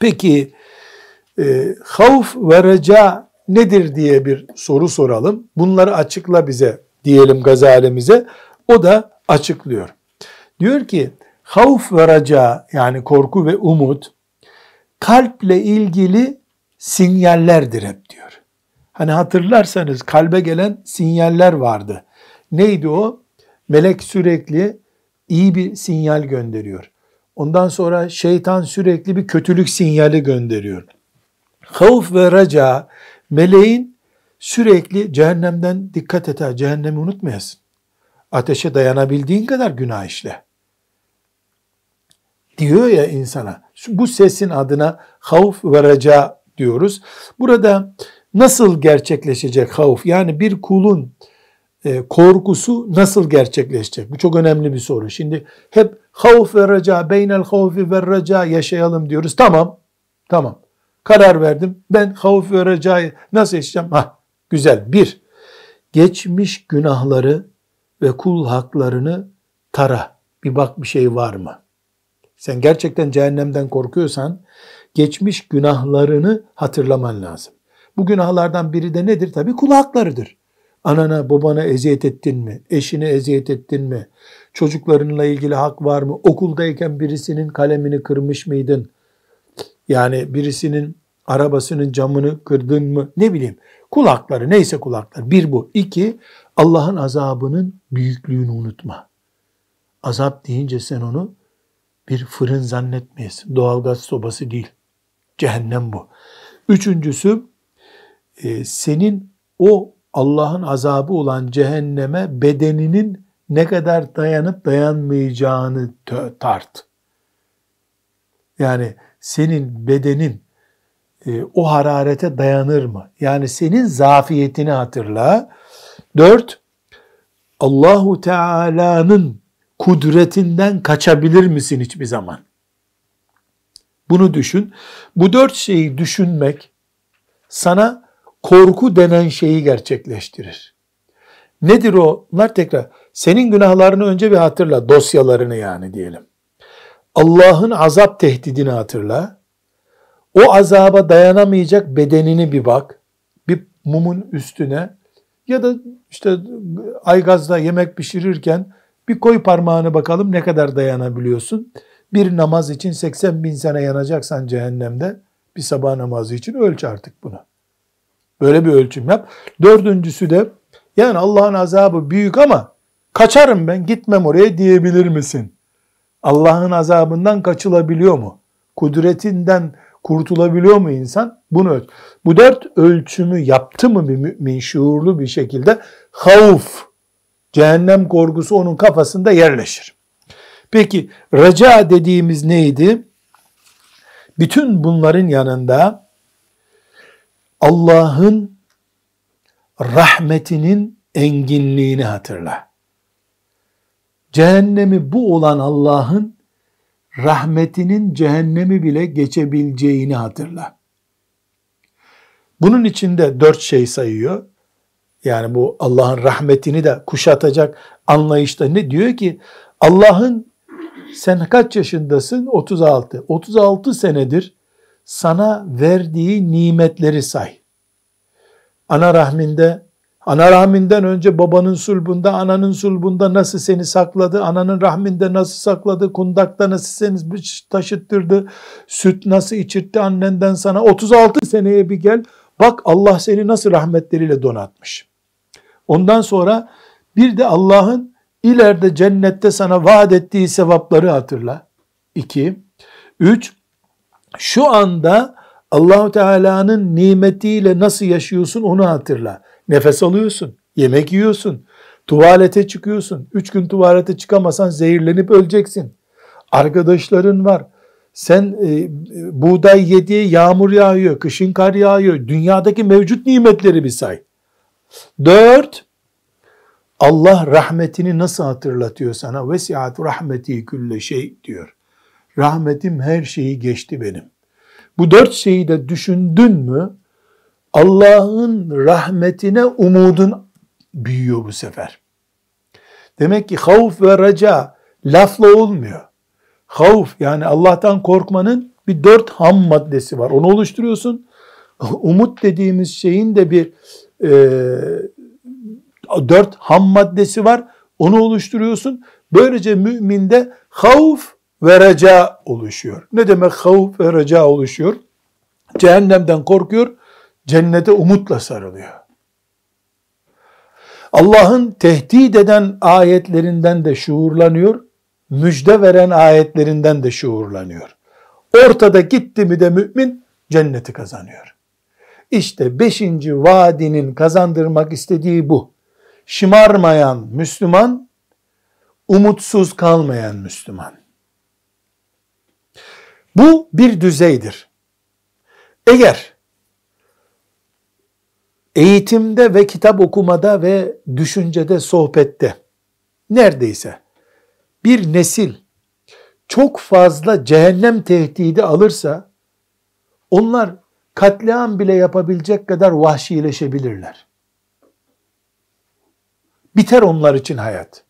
Peki e, havf ve reca nedir diye bir soru soralım. Bunları açıkla bize diyelim gazalemize. O da açıklıyor. Diyor ki havf ve reca yani korku ve umut kalple ilgili sinyallerdir hep diyor. Hani hatırlarsanız kalbe gelen sinyaller vardı. Neydi o? Melek sürekli iyi bir sinyal gönderiyor. Ondan sonra şeytan sürekli bir kötülük sinyali gönderiyor. Havf ve raca meleğin sürekli cehennemden dikkat et ha cehennemi unutmayasın. Ateşe dayanabildiğin kadar günah işle. Diyor ya insana. Bu sesin adına havf ve raca diyoruz. Burada nasıl gerçekleşecek havf? Yani bir kulun e, korkusu nasıl gerçekleşecek? Bu çok önemli bir soru. Şimdi hep Havf ve reca, beynel havfi ve reca yaşayalım diyoruz. Tamam, tamam. Karar verdim. Ben havf ve recayı nasıl yaşayacağım? Hah, güzel. Bir, geçmiş günahları ve kul haklarını tara. Bir bak bir şey var mı? Sen gerçekten cehennemden korkuyorsan geçmiş günahlarını hatırlaman lazım. Bu günahlardan biri de nedir? Tabii kul haklarıdır. Anana babana eziyet ettin mi? Eşine eziyet ettin mi? Çocuklarınla ilgili hak var mı? Okuldayken birisinin kalemini kırmış mıydın? Yani birisinin arabasının camını kırdın mı? Ne bileyim kulakları neyse kulaklar. Bir bu. İki Allah'ın azabının büyüklüğünü unutma. Azap deyince sen onu bir fırın zannetmeyesin. Doğalgaz sobası değil. Cehennem bu. Üçüncüsü e, senin o Allah'ın azabı olan cehenneme bedeninin ne kadar dayanıp dayanmayacağını tart. Yani senin bedenin e, o hararete dayanır mı? Yani senin zafiyetini hatırla. Dört, Allahu Teala'nın kudretinden kaçabilir misin hiçbir zaman? Bunu düşün. Bu dört şeyi düşünmek sana korku denen şeyi gerçekleştirir. Nedir o? onlar tekrar? Senin günahlarını önce bir hatırla, dosyalarını yani diyelim. Allah'ın azap tehdidini hatırla. O azaba dayanamayacak bedenini bir bak. Bir mumun üstüne ya da işte aygazda yemek pişirirken bir koy parmağını bakalım ne kadar dayanabiliyorsun. Bir namaz için 80 bin sene yanacaksan cehennemde bir sabah namazı için ölç artık bunu. Böyle bir ölçüm yap. Dördüncüsü de yani Allah'ın azabı büyük ama kaçarım ben gitmem oraya diyebilir misin? Allah'ın azabından kaçılabiliyor mu? Kudretinden kurtulabiliyor mu insan? Bunu ölç. Bu dört ölçümü yaptı mı bir mümin şuurlu bir şekilde? Havf, cehennem korkusu onun kafasında yerleşir. Peki raca dediğimiz neydi? Bütün bunların yanında Allah'ın rahmetinin enginliğini hatırla. Cehennemi bu olan Allah'ın rahmetinin cehennemi bile geçebileceğini hatırla. Bunun içinde dört şey sayıyor. Yani bu Allah'ın rahmetini de kuşatacak anlayışta ne diyor ki Allah'ın sen kaç yaşındasın? 36. 36 senedir sana verdiği nimetleri say. Ana rahminde, ana rahminden önce babanın sulbunda, ananın sulbunda nasıl seni sakladı, ananın rahminde nasıl sakladı, kundakta nasıl seni taşıttırdı, süt nasıl içirtti annenden sana. 36 seneye bir gel, bak Allah seni nasıl rahmetleriyle donatmış. Ondan sonra bir de Allah'ın ileride cennette sana vaat ettiği sevapları hatırla. 2. 3 şu anda Allahu Teala'nın nimetiyle nasıl yaşıyorsun onu hatırla. Nefes alıyorsun, yemek yiyorsun, tuvalete çıkıyorsun. Üç gün tuvalete çıkamasan zehirlenip öleceksin. Arkadaşların var. Sen e, buğday yediği yağmur yağıyor, kışın kar yağıyor. Dünyadaki mevcut nimetleri bir say. Dört, Allah rahmetini nasıl hatırlatıyor sana? Vesiat rahmeti külle şey diyor. Rahmetim her şeyi geçti benim. Bu dört şeyi de düşündün mü Allah'ın rahmetine umudun büyüyor bu sefer. Demek ki havf ve raca lafla olmuyor. Havf yani Allah'tan korkmanın bir dört ham maddesi var. Onu oluşturuyorsun. Umut dediğimiz şeyin de bir e, dört ham maddesi var. Onu oluşturuyorsun. Böylece müminde havf ve reca oluşuyor. Ne demek havf ve reca oluşuyor? Cehennemden korkuyor, cennete umutla sarılıyor. Allah'ın tehdit eden ayetlerinden de şuurlanıyor, müjde veren ayetlerinden de şuurlanıyor. Ortada gitti mi de mümin cenneti kazanıyor. İşte beşinci vadinin kazandırmak istediği bu. Şımarmayan Müslüman, umutsuz kalmayan Müslüman. Bu bir düzeydir. Eğer eğitimde ve kitap okumada ve düşüncede, sohbette neredeyse bir nesil çok fazla cehennem tehdidi alırsa onlar katliam bile yapabilecek kadar vahşileşebilirler. Biter onlar için hayat.